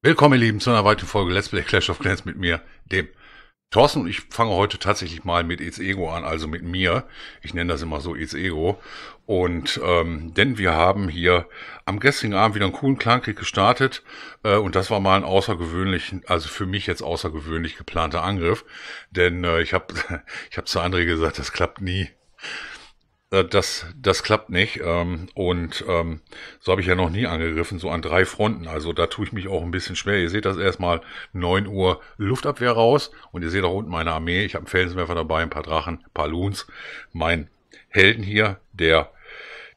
Willkommen, ihr Lieben, zu einer weiteren Folge Let's Play Clash of Clans mit mir, dem Thorsten. Und ich fange heute tatsächlich mal mit It's Ego an, also mit mir. Ich nenne das immer so It's Ego. Und ähm, denn wir haben hier am gestrigen Abend wieder einen coolen Clankrieg gestartet. Äh, und das war mal ein außergewöhnlich, also für mich jetzt außergewöhnlich geplanter Angriff. Denn äh, ich habe ich hab zu André gesagt, das klappt nie. Äh, das, das klappt nicht. Ähm, und ähm, so habe ich ja noch nie angegriffen, so an drei Fronten. Also da tue ich mich auch ein bisschen schwer. Ihr seht das erstmal 9 Uhr Luftabwehr raus. Und ihr seht auch unten meine Armee. Ich habe einen Felsenwerfer dabei, ein paar Drachen, ein paar Loons. Mein Helden hier, der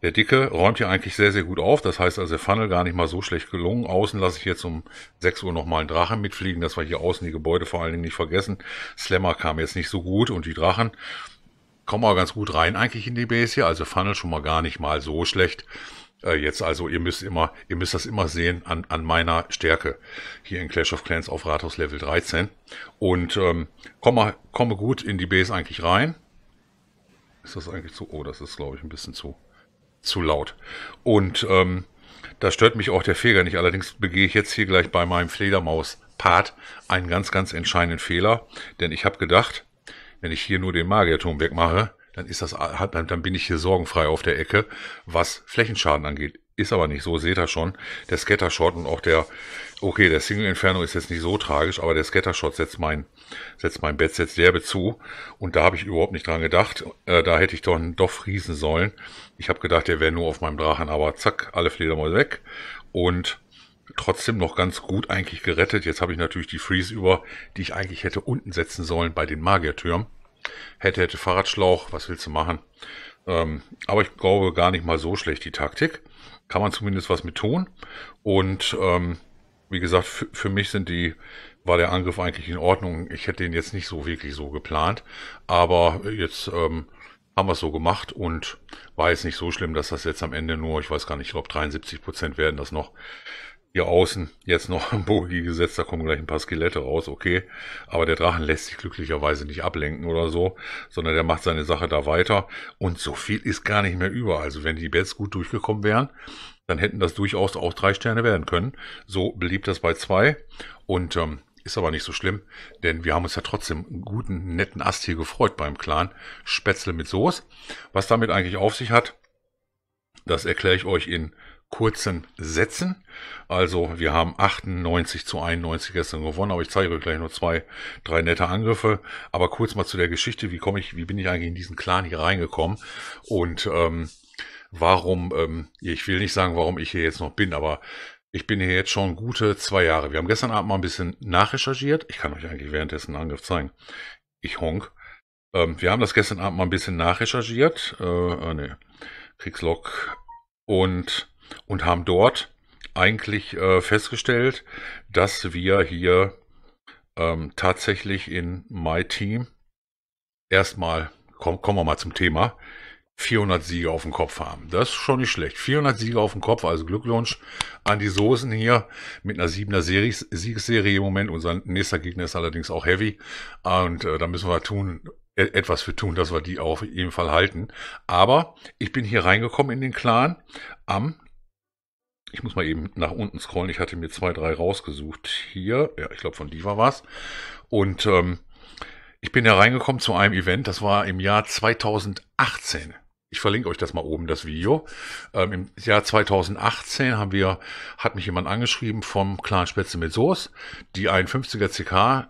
der Dicke räumt hier eigentlich sehr, sehr gut auf. Das heißt also, der Funnel gar nicht mal so schlecht gelungen. Außen lasse ich jetzt um 6 Uhr nochmal einen Drachen mitfliegen, dass wir hier außen die Gebäude vor allen Dingen nicht vergessen. Slammer kam jetzt nicht so gut und die Drachen komme wir ganz gut rein eigentlich in die Base hier. Also Funnel schon mal gar nicht mal so schlecht. Äh, jetzt also, ihr müsst immer, ihr müsst das immer sehen an, an meiner Stärke hier in Clash of Clans auf Rathaus Level 13. Und ähm, komme, komme gut in die Base eigentlich rein. Ist das eigentlich zu? Oh, das ist, glaube ich, ein bisschen zu, zu laut. Und ähm, da stört mich auch der Feger nicht. Allerdings begehe ich jetzt hier gleich bei meinem Fledermaus-Part einen ganz, ganz entscheidenden Fehler. Denn ich habe gedacht, wenn ich hier nur den Magierturm wegmache, dann ist das, dann bin ich hier sorgenfrei auf der Ecke, was Flächenschaden angeht. Ist aber nicht so, seht ihr schon. Der Scattershot und auch der, okay, der Single Inferno ist jetzt nicht so tragisch, aber der Scattershot setzt mein, setzt mein Bett jetzt derbe zu. Und da habe ich überhaupt nicht dran gedacht. Äh, da hätte ich doch, doch friesen sollen. Ich habe gedacht, der wäre nur auf meinem Drachen, aber zack, alle Fledermäuse weg. Und trotzdem noch ganz gut eigentlich gerettet. Jetzt habe ich natürlich die Freeze über, die ich eigentlich hätte unten setzen sollen bei den Magiertürmen. Hätte, hätte Fahrradschlauch, was willst du machen? Ähm, aber ich glaube gar nicht mal so schlecht die Taktik. Kann man zumindest was mit tun. Und ähm, wie gesagt, für mich sind die, war der Angriff eigentlich in Ordnung. Ich hätte den jetzt nicht so wirklich so geplant. Aber jetzt ähm, haben wir es so gemacht und war jetzt nicht so schlimm, dass das jetzt am Ende nur, ich weiß gar nicht, ich glaube 73 Prozent werden das noch. Hier außen jetzt noch ein Bogi gesetzt, da kommen gleich ein paar Skelette raus, okay. Aber der Drachen lässt sich glücklicherweise nicht ablenken oder so, sondern der macht seine Sache da weiter. Und so viel ist gar nicht mehr über. Also wenn die Bets gut durchgekommen wären, dann hätten das durchaus auch drei Sterne werden können. So beliebt das bei zwei. Und ähm, ist aber nicht so schlimm, denn wir haben uns ja trotzdem einen guten, netten Ast hier gefreut beim Clan. Spätzle mit Soße. Was damit eigentlich auf sich hat, das erkläre ich euch in kurzen Sätzen. Also wir haben 98 zu 91 gestern gewonnen, aber ich zeige euch gleich nur zwei, drei nette Angriffe. Aber kurz mal zu der Geschichte, wie komme ich, wie bin ich eigentlich in diesen Clan hier reingekommen und ähm, warum, ähm, ich will nicht sagen, warum ich hier jetzt noch bin, aber ich bin hier jetzt schon gute zwei Jahre. Wir haben gestern Abend mal ein bisschen nachrecherchiert. Ich kann euch eigentlich währenddessen einen Angriff zeigen. Ich honk. Ähm, wir haben das gestern Abend mal ein bisschen nachrecherchiert. Äh, ah, nee. Kriegslock. Und und haben dort eigentlich äh, festgestellt, dass wir hier ähm, tatsächlich in My Team erstmal, komm, kommen wir mal zum Thema, 400 Siege auf dem Kopf haben. Das ist schon nicht schlecht. 400 Siege auf dem Kopf, also Glückwunsch an die Soßen hier mit einer 7er Series, Siegesserie im Moment. Unser nächster Gegner ist allerdings auch heavy und äh, da müssen wir tun, e-, etwas für tun, dass wir die auf jeden Fall halten. Aber ich bin hier reingekommen in den Clan am ich muss mal eben nach unten scrollen. Ich hatte mir zwei, drei rausgesucht hier. Ja, ich glaube, von Diva war es. Und ähm, ich bin ja reingekommen zu einem Event, das war im Jahr 2018. Ich verlinke euch das mal oben, das Video. Ähm, Im Jahr 2018 haben wir, hat mich jemand angeschrieben vom Clan Spätzle mit Soos, die einen 50er CK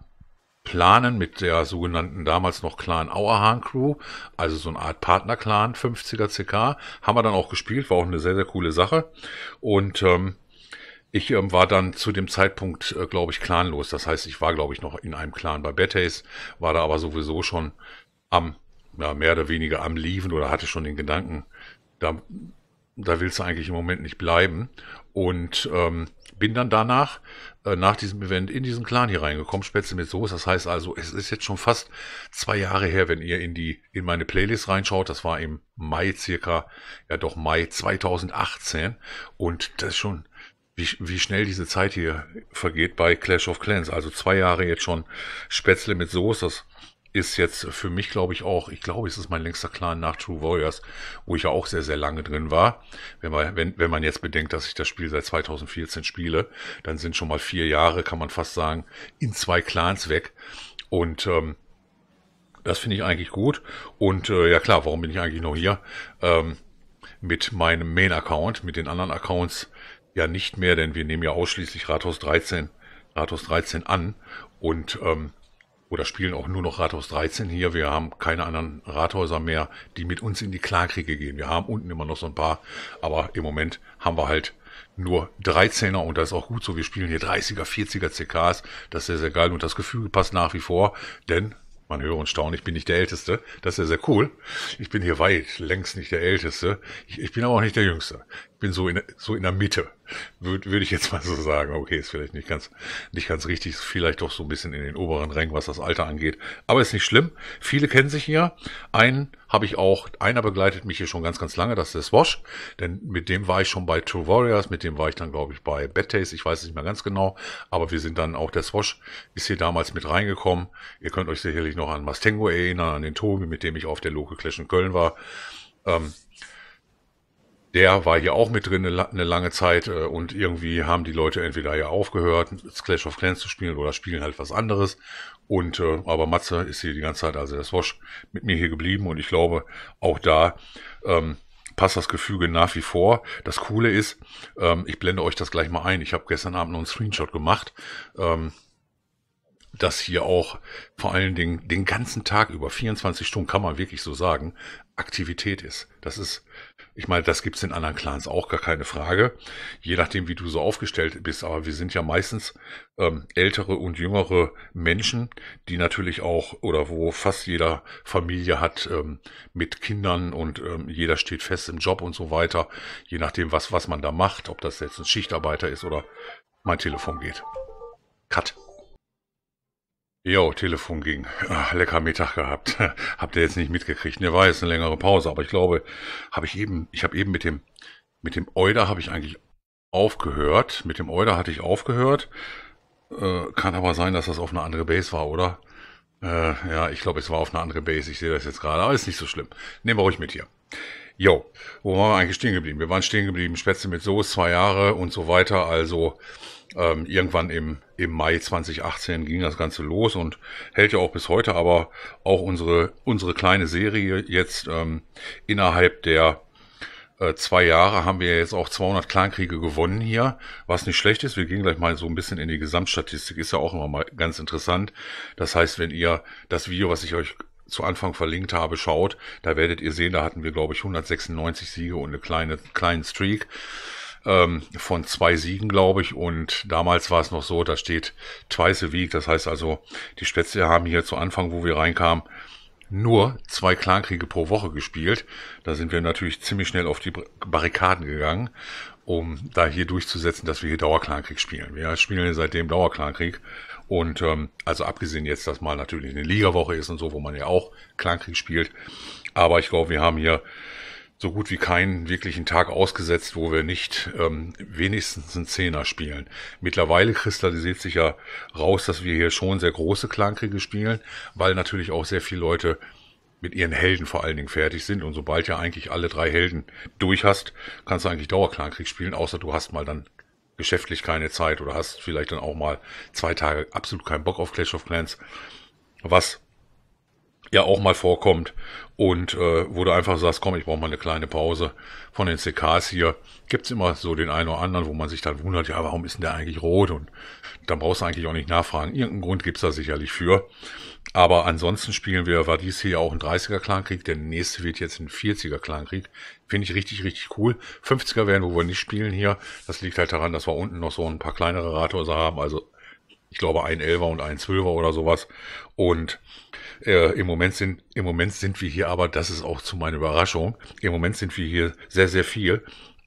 Planen mit der sogenannten damals noch Clan Auerhahn Crew, also so eine Art Partnerclan 50er CK, haben wir dann auch gespielt, war auch eine sehr, sehr coole Sache. Und ähm, ich ähm, war dann zu dem Zeitpunkt, äh, glaube ich, clanlos. Das heißt, ich war, glaube ich, noch in einem Clan bei Bettays, war da aber sowieso schon am, ja, mehr oder weniger am Lieben oder hatte schon den Gedanken, da, da willst du eigentlich im Moment nicht bleiben. Und ähm, bin dann danach äh, nach diesem Event in diesen Clan hier reingekommen, Spätzle mit Soße. Das heißt also, es ist jetzt schon fast zwei Jahre her, wenn ihr in die, in meine Playlist reinschaut. Das war im Mai circa, ja doch Mai 2018. Und das ist schon, wie, wie schnell diese Zeit hier vergeht bei Clash of Clans. Also zwei Jahre jetzt schon Spätzle mit Soße. Das ist jetzt für mich, glaube ich, auch, ich glaube, es ist mein längster Clan nach True Warriors, wo ich ja auch sehr, sehr lange drin war. Wenn man, wenn, wenn man jetzt bedenkt, dass ich das Spiel seit 2014 spiele, dann sind schon mal vier Jahre, kann man fast sagen, in zwei Clans weg. Und ähm, das finde ich eigentlich gut. Und äh, ja klar, warum bin ich eigentlich noch hier? Ähm, mit meinem Main-Account, mit den anderen Accounts ja nicht mehr, denn wir nehmen ja ausschließlich Rathaus 13, Rathaus 13 an. Und ähm, oder spielen auch nur noch Rathaus 13 hier. Wir haben keine anderen Rathäuser mehr, die mit uns in die Klarkriege gehen. Wir haben unten immer noch so ein paar, aber im Moment haben wir halt nur 13er und das ist auch gut so. Wir spielen hier 30er, 40er CKs. Das ist sehr, sehr geil und das Gefühl passt nach wie vor, denn man höre und staune, ich bin nicht der Älteste. Das ist ja sehr cool. Ich bin hier weit längst nicht der Älteste. Ich, ich bin aber auch nicht der Jüngste bin so in, so in der Mitte, würde würd ich jetzt mal so sagen. Okay, ist vielleicht nicht ganz, nicht ganz richtig, vielleicht doch so ein bisschen in den oberen Rängen, was das Alter angeht. Aber ist nicht schlimm. Viele kennen sich hier. Einen habe ich auch, einer begleitet mich hier schon ganz, ganz lange, das ist der Swash. Denn mit dem war ich schon bei True Warriors, mit dem war ich dann, glaube ich, bei Bad Taste, ich weiß es nicht mehr ganz genau. Aber wir sind dann auch, der Swash ist hier damals mit reingekommen. Ihr könnt euch sicherlich noch an Mastengo erinnern, an den Tobi, mit dem ich auf der Local Clash in Köln war. Ähm, der war hier auch mit drin eine lange Zeit äh, und irgendwie haben die Leute entweder ja aufgehört, Clash of Clans zu spielen oder spielen halt was anderes. Und äh, aber Matze ist hier die ganze Zeit, also der Swash, mit mir hier geblieben und ich glaube, auch da ähm, passt das Gefüge nach wie vor. Das Coole ist, ähm, ich blende euch das gleich mal ein. Ich habe gestern Abend noch einen Screenshot gemacht. Ähm, dass hier auch vor allen Dingen den ganzen Tag über, 24 Stunden kann man wirklich so sagen, Aktivität ist. Das ist ich meine, das es in anderen Clans auch, gar keine Frage. Je nachdem, wie du so aufgestellt bist. Aber wir sind ja meistens ähm, ältere und jüngere Menschen, die natürlich auch, oder wo fast jeder Familie hat ähm, mit Kindern und ähm, jeder steht fest im Job und so weiter. Je nachdem, was, was man da macht, ob das jetzt ein Schichtarbeiter ist oder mein Telefon geht. Cut. Jo, Telefon ging. Ach, lecker Mittag gehabt. Habt ihr jetzt nicht mitgekriegt. Ne, war jetzt eine längere Pause, aber ich glaube, habe ich eben, ich habe eben mit dem, mit dem Euder habe ich eigentlich aufgehört. Mit dem Euder hatte ich aufgehört. Äh, kann aber sein, dass das auf eine andere Base war, oder? Äh, ja, ich glaube, es war auf eine andere Base. Ich sehe das jetzt gerade, aber ist nicht so schlimm. Nehmen wir ruhig mit hier. Jo, wo waren wir eigentlich stehen geblieben? Wir waren stehen geblieben, Spätzle mit Soße, zwei Jahre und so weiter. Also, ähm, irgendwann im, im Mai 2018 ging das Ganze los und hält ja auch bis heute, aber auch unsere, unsere kleine Serie jetzt ähm, innerhalb der äh, zwei Jahre haben wir jetzt auch 200 Clankriege gewonnen hier, was nicht schlecht ist. Wir gehen gleich mal so ein bisschen in die Gesamtstatistik, ist ja auch immer mal ganz interessant. Das heißt, wenn ihr das Video, was ich euch zu Anfang verlinkt habe, schaut, da werdet ihr sehen, da hatten wir, glaube ich, 196 Siege und eine kleine, kleinen Streak ähm, von zwei Siegen, glaube ich. Und damals war es noch so, da steht twice a week. Das heißt also, die Spätzle haben hier zu Anfang, wo wir reinkamen, nur zwei Clankriege pro Woche gespielt. Da sind wir natürlich ziemlich schnell auf die Barrikaden gegangen, um da hier durchzusetzen, dass wir hier Dauerclankrieg spielen. Wir spielen seitdem Dauerclankrieg. Und ähm, also abgesehen jetzt, dass mal natürlich eine Ligawoche ist und so, wo man ja auch Clankrieg spielt. Aber ich glaube, wir haben hier so gut wie keinen wirklichen Tag ausgesetzt, wo wir nicht ähm, wenigstens einen Zehner spielen. Mittlerweile kristallisiert sich ja raus, dass wir hier schon sehr große Klangkriege spielen, weil natürlich auch sehr viele Leute mit ihren Helden vor allen Dingen fertig sind. Und sobald ja eigentlich alle drei Helden durch hast, kannst du eigentlich Dauerklangkrieg spielen, außer du hast mal dann geschäftlich keine Zeit oder hast vielleicht dann auch mal zwei Tage absolut keinen Bock auf Clash of Clans. Was ja auch mal vorkommt und äh, wo du einfach sagst, komm, ich brauche mal eine kleine Pause von den CKs hier, gibt's immer so den einen oder anderen, wo man sich dann wundert, ja, warum ist denn der eigentlich rot? Und dann brauchst du eigentlich auch nicht nachfragen. Irgendeinen Grund gibt's da sicherlich für. Aber ansonsten spielen wir, war dies hier auch ein 30er-Clankrieg, der nächste wird jetzt ein 40er-Clankrieg. Finde ich richtig, richtig cool. 50er werden wo wir nicht spielen hier. Das liegt halt daran, dass wir unten noch so ein paar kleinere Rathäuser haben, also ich glaube, ein Elfer und ein Zwölfer oder sowas. Und äh, im, Moment sind, im Moment sind wir hier aber, das ist auch zu meiner Überraschung, im Moment sind wir hier sehr, sehr viel.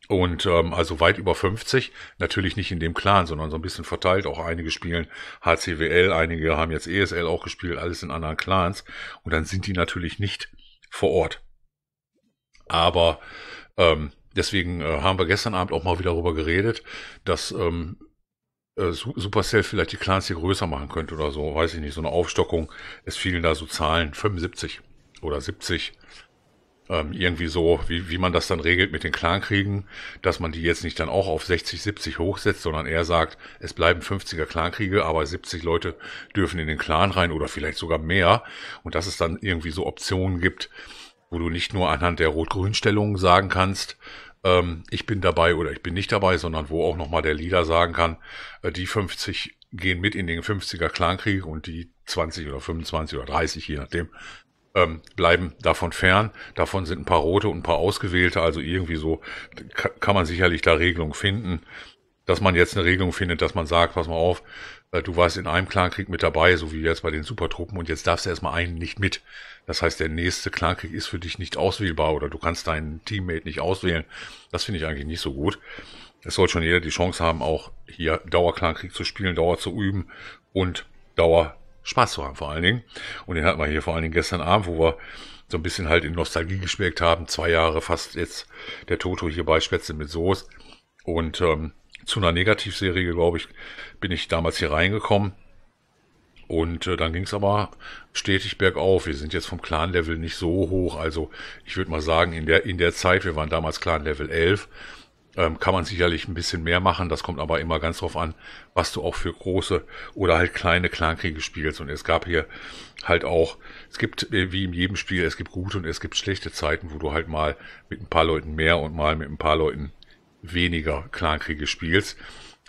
Und ähm, also weit über 50, natürlich nicht in dem Clan, sondern so ein bisschen verteilt. Auch einige spielen HCWL, einige haben jetzt ESL auch gespielt, alles in anderen Clans. Und dann sind die natürlich nicht vor Ort. Aber ähm, deswegen äh, haben wir gestern Abend auch mal wieder darüber geredet, dass ähm, äh, Supercell vielleicht die Clans hier größer machen könnte oder so, weiß ich nicht, so eine Aufstockung. Es fielen da so Zahlen, 75 oder 70. Ähm, irgendwie so, wie, wie man das dann regelt mit den Clankriegen, dass man die jetzt nicht dann auch auf 60, 70 hochsetzt, sondern eher sagt, es bleiben 50er Clankriege, aber 70 Leute dürfen in den Clan rein oder vielleicht sogar mehr. Und dass es dann irgendwie so Optionen gibt, wo du nicht nur anhand der Rot-Grün-Stellung sagen kannst, ähm, ich bin dabei oder ich bin nicht dabei, sondern wo auch nochmal der Leader sagen kann, äh, die 50 gehen mit in den 50er Clankrieg und die 20 oder 25 oder 30, je nachdem, ähm, bleiben davon fern. Davon sind ein paar rote und ein paar ausgewählte, also irgendwie so kann man sicherlich da Regelung finden dass man jetzt eine Regelung findet, dass man sagt, pass mal auf, äh, du warst in einem Clankrieg mit dabei, so wie jetzt bei den Supertruppen, und jetzt darfst du erstmal einen nicht mit. Das heißt, der nächste Clankrieg ist für dich nicht auswählbar oder du kannst deinen Teammate nicht auswählen. Das finde ich eigentlich nicht so gut. Es soll schon jeder die Chance haben, auch hier Dauerclankrieg zu spielen, Dauer zu üben und Dauer Spaß zu haben vor allen Dingen. Und den hatten wir hier vor allen Dingen gestern Abend, wo wir so ein bisschen halt in Nostalgie gespielt haben. Zwei Jahre fast jetzt der Toto hier bei Spätzle mit Soße. Und ähm, zu einer Negativserie, glaube ich, bin ich damals hier reingekommen. Und äh, dann ging es aber stetig bergauf. Wir sind jetzt vom Clan-Level nicht so hoch. Also ich würde mal sagen, in der, in der Zeit, wir waren damals Clan-Level 11, ähm, kann man sicherlich ein bisschen mehr machen. Das kommt aber immer ganz drauf an, was du auch für große oder halt kleine Clankriege spielst. Und es gab hier halt auch, es gibt äh, wie in jedem Spiel, es gibt gute und es gibt schlechte Zeiten, wo du halt mal mit ein paar Leuten mehr und mal mit ein paar Leuten weniger Clankriege spielst,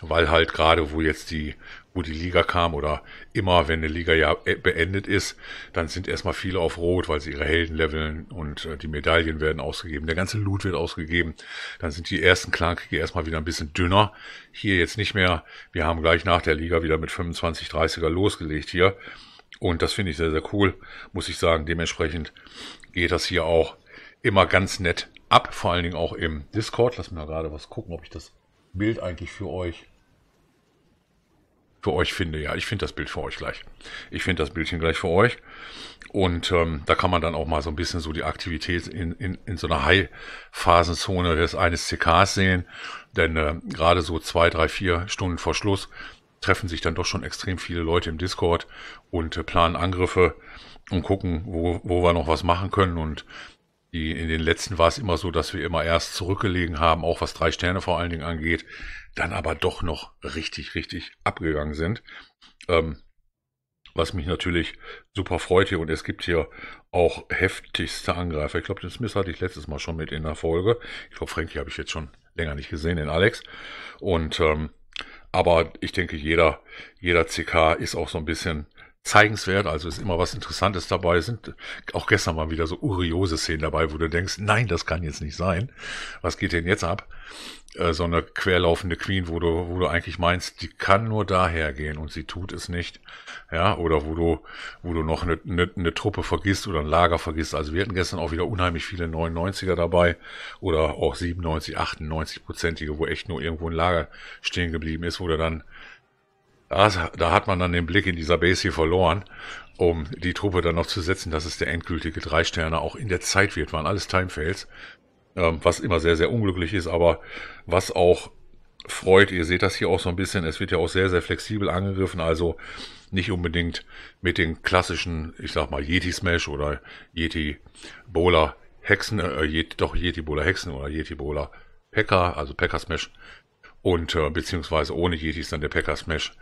weil halt gerade wo jetzt die, wo die Liga kam oder immer, wenn eine Liga ja beendet ist, dann sind erstmal viele auf Rot, weil sie ihre Helden leveln und äh, die Medaillen werden ausgegeben, der ganze Loot wird ausgegeben, dann sind die ersten Clankriege erstmal wieder ein bisschen dünner. Hier jetzt nicht mehr. Wir haben gleich nach der Liga wieder mit 25, 30er losgelegt hier. Und das finde ich sehr, sehr cool, muss ich sagen. Dementsprechend geht das hier auch immer ganz nett ab, vor allen Dingen auch im Discord. Lass mir mal gerade was gucken, ob ich das Bild eigentlich für euch für euch finde. Ja, ich finde das Bild für euch gleich. Ich finde das Bildchen gleich für euch. Und ähm, da kann man dann auch mal so ein bisschen so die Aktivität in, in, in so einer High-Phasenzone des eines CKs sehen. Denn äh, gerade so zwei, drei, vier Stunden vor Schluss treffen sich dann doch schon extrem viele Leute im Discord und äh, planen Angriffe und gucken, wo, wo wir noch was machen können. Und die, in den letzten war es immer so, dass wir immer erst zurückgelegen haben, auch was drei Sterne vor allen Dingen angeht, dann aber doch noch richtig, richtig abgegangen sind. Ähm, was mich natürlich super freut hier und es gibt hier auch heftigste Angreifer. Ich glaube, den Smith hatte ich letztes Mal schon mit in der Folge. Ich glaube, Frankie habe ich jetzt schon länger nicht gesehen, den Alex. Und ähm, aber ich denke, jeder, jeder CK ist auch so ein bisschen zeigenswert, also ist immer was Interessantes dabei. Es sind auch gestern mal wieder so uriose Szenen dabei, wo du denkst, nein, das kann jetzt nicht sein. Was geht denn jetzt ab? Äh, so eine querlaufende Queen, wo du, wo du eigentlich meinst, die kann nur daher gehen und sie tut es nicht. Ja, oder wo du, wo du noch eine, eine, eine Truppe vergisst oder ein Lager vergisst. Also wir hatten gestern auch wieder unheimlich viele 99er dabei oder auch 97, 98 Prozentige, wo echt nur irgendwo ein Lager stehen geblieben ist, wo du dann da, da hat man dann den Blick in dieser Base hier verloren, um die Truppe dann noch zu setzen, dass es der endgültige drei Sterne auch in der Zeit wird. Waren alles Timefails, ähm, was immer sehr, sehr unglücklich ist, aber was auch freut. Ihr seht das hier auch so ein bisschen. Es wird ja auch sehr, sehr flexibel angegriffen. Also nicht unbedingt mit den klassischen, ich sag mal, Yeti Smash oder Yeti bowler Hexen, äh, äh doch Yeti bowler Hexen oder Yeti bowler packer also packer Smash und äh, beziehungsweise ohne Yetis dann der Packer Smash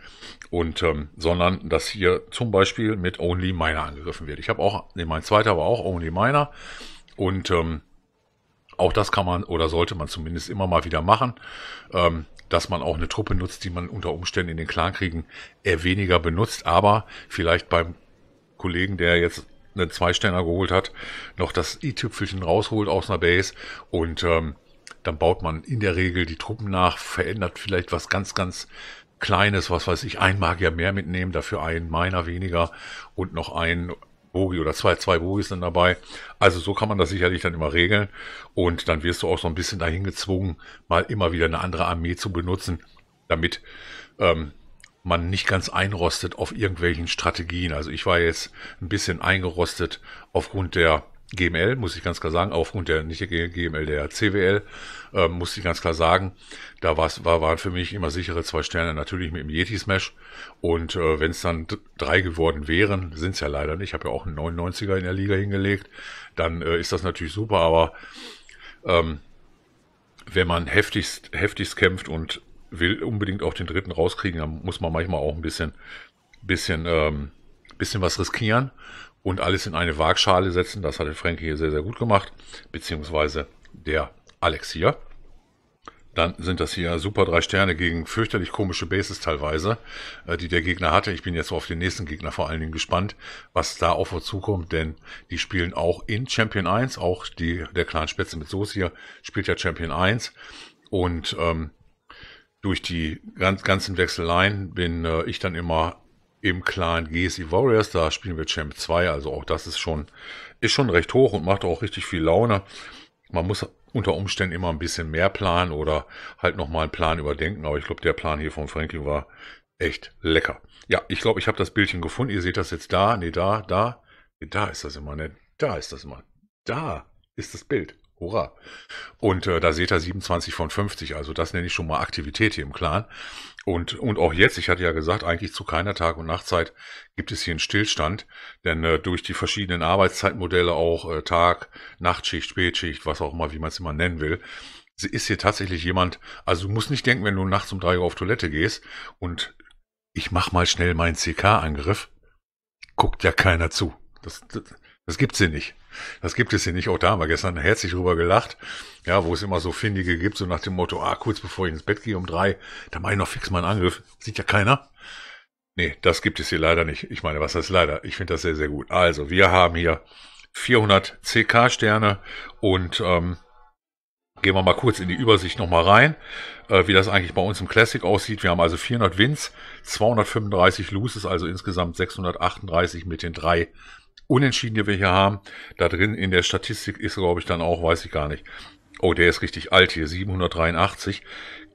und ähm, sondern dass hier zum Beispiel mit Only Miner angegriffen wird. Ich habe auch, ne, mein zweiter war auch Only Miner und ähm, auch das kann man oder sollte man zumindest immer mal wieder machen, ähm, dass man auch eine Truppe nutzt, die man unter Umständen in den Clankriegen eher weniger benutzt, aber vielleicht beim Kollegen, der jetzt einen Zweisterner geholt hat, noch das i-Tüpfelchen rausholt aus einer Base und ähm, dann baut man in der Regel die Truppen nach, verändert vielleicht was ganz, ganz Kleines, was weiß ich, ein Magier mehr mitnehmen, dafür ein Miner weniger und noch ein Bogi oder zwei, zwei Bogis dann dabei. Also so kann man das sicherlich dann immer regeln und dann wirst du auch so ein bisschen dahin gezwungen, mal immer wieder eine andere Armee zu benutzen, damit ähm, man nicht ganz einrostet auf irgendwelchen Strategien. Also ich war jetzt ein bisschen eingerostet aufgrund der GML, muss ich ganz klar sagen, aufgrund der nicht GML, der CWL, äh, muss ich ganz klar sagen, da war, waren für mich immer sichere zwei Sterne, natürlich mit dem Yeti Smash. Und äh, wenn es dann drei geworden wären, sind es ja leider nicht, ich habe ja auch einen 99er in der Liga hingelegt, dann äh, ist das natürlich super, aber ähm, wenn man heftigst, heftigst kämpft und will unbedingt auch den dritten rauskriegen, dann muss man manchmal auch ein bisschen, bisschen, ähm, bisschen was riskieren und alles in eine Waagschale setzen. Das hat der Frankie hier sehr, sehr gut gemacht, beziehungsweise der Alex hier. Dann sind das hier super drei Sterne gegen fürchterlich komische Bases teilweise, äh, die der Gegner hatte. Ich bin jetzt auf den nächsten Gegner vor allen Dingen gespannt, was da auf uns zukommt, denn die spielen auch in Champion 1, auch die, der Clan Spätze mit Soße hier spielt ja Champion 1 und ähm, durch die ganzen Wechseleien bin äh, ich dann immer im Clan GSI Warriors, da spielen wir Champ 2, also auch das ist schon, ist schon recht hoch und macht auch richtig viel Laune. Man muss unter Umständen immer ein bisschen mehr planen oder halt nochmal einen Plan überdenken, aber ich glaube, der Plan hier von Franklin war echt lecker. Ja, ich glaube, ich habe das Bildchen gefunden. Ihr seht das jetzt da, nee, da, da. Nee, da ist das immer, ne? Da ist das immer. Da ist das Bild. Hurra. Und äh, da seht ihr 27 von 50, also das nenne ich schon mal Aktivität hier im Clan. Und, und auch jetzt, ich hatte ja gesagt, eigentlich zu keiner Tag- und Nachtzeit gibt es hier einen Stillstand, denn äh, durch die verschiedenen Arbeitszeitmodelle auch äh, Tag, Nachtschicht, Spätschicht, was auch immer, wie man es immer nennen will, ist hier tatsächlich jemand, also du musst nicht denken, wenn du nachts um drei Uhr auf Toilette gehst und ich mach mal schnell meinen CK-Angriff, guckt ja keiner zu. Das, das, das gibt's hier nicht. Das gibt es hier nicht. Auch da haben wir gestern herzlich drüber gelacht. Ja, wo es immer so Findige gibt, so nach dem Motto, ah, kurz bevor ich ins Bett gehe um drei, da mache ich noch fix meinen Angriff. Sieht ja keiner. Nee, das gibt es hier leider nicht. Ich meine, was heißt leider? Ich finde das sehr, sehr gut. Also, wir haben hier 400 CK-Sterne und ähm, gehen wir mal kurz in die Übersicht nochmal rein, äh, wie das eigentlich bei uns im Classic aussieht. Wir haben also 400 Wins, 235 Loses, also insgesamt 638 mit den drei Unentschieden, die wir hier haben. Da drin in der Statistik ist, glaube ich, dann auch, weiß ich gar nicht. Oh, der ist richtig alt hier, 783.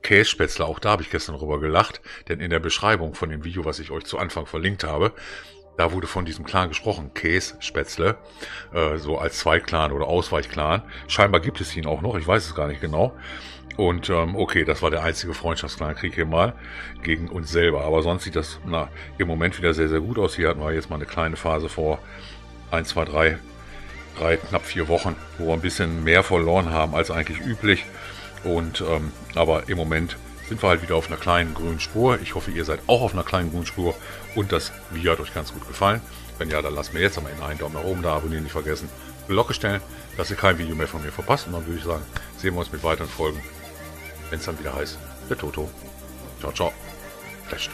Kässpätzle, auch da habe ich gestern drüber gelacht, denn in der Beschreibung von dem Video, was ich euch zu Anfang verlinkt habe, da wurde von diesem Clan gesprochen, Kässpätzle, äh, so als Zweitclan oder Ausweichclan. Scheinbar gibt es ihn auch noch, ich weiß es gar nicht genau. Und ähm, okay, das war der einzige Freundschaftskrieg hier mal gegen uns selber. Aber sonst sieht das na, im Moment wieder sehr, sehr gut aus. Hier hatten wir jetzt mal eine kleine Phase vor 1, 2, 3, drei, knapp vier Wochen, wo wir ein bisschen mehr verloren haben als eigentlich üblich. Und ähm, aber im Moment sind wir halt wieder auf einer kleinen grünen Spur. Ich hoffe, ihr seid auch auf einer kleinen grünen Spur und das Video hat euch ganz gut gefallen. Wenn ja, dann lasst mir jetzt einmal einen Daumen nach oben da, abonnieren nicht vergessen, Glocke stellen, dass ihr kein Video mehr von mir verpasst. Und dann würde ich sagen, sehen wir uns mit weiteren Folgen, wenn es dann wieder heißt, der Toto. Ciao, ciao. Flasht.